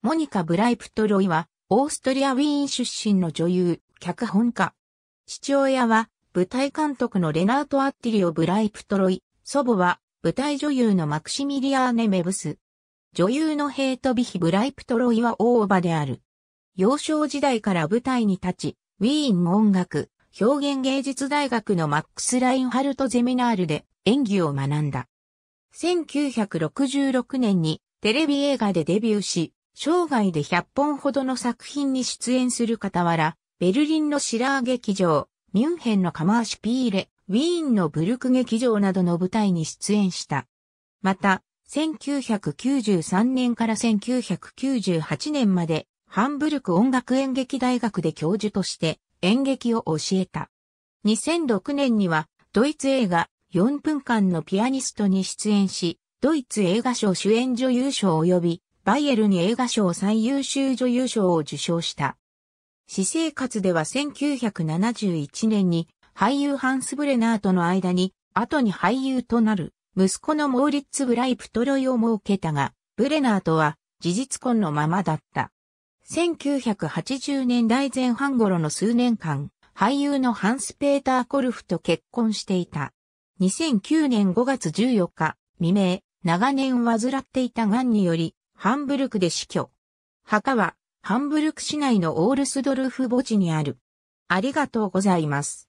モニカ・ブライプトロイは、オーストリア・ウィーン出身の女優、脚本家。父親は、舞台監督のレナート・アッティリオ・ブライプトロイ、祖母は、舞台女優のマクシミリアーネ・メブス。女優のヘイト・ビヒ・ブライプトロイは大叔母である。幼少時代から舞台に立ち、ウィーン音楽、表現芸術大学のマックス・ラインハルトゼミナールで演技を学んだ。1966年にテレビ映画でデビューし、生涯で100本ほどの作品に出演する傍ら、ベルリンのシラー劇場、ミュンヘンのカマーシュピーレ、ウィーンのブルク劇場などの舞台に出演した。また、1993年から1998年まで、ハンブルク音楽演劇大学で教授として演劇を教えた。2006年には、ドイツ映画4分間のピアニストに出演し、ドイツ映画賞主演女優賞及びバイエルに映画賞最優秀女優賞を受賞した。私生活では1971年に俳優ハンス・ブレナーとの間に、後に俳優となる息子のモーリッツ・ブライプトロイを設けたが、ブレナーとは事実婚のままだった。1980年代前半頃の数年間、俳優のハンス・ペーター・コルフと結婚していた。2009年5月14日、未明、長年患っていた癌によりハンブルクで死去。墓は、ハンブルク市内のオールスドルフ墓地にある。ありがとうございます。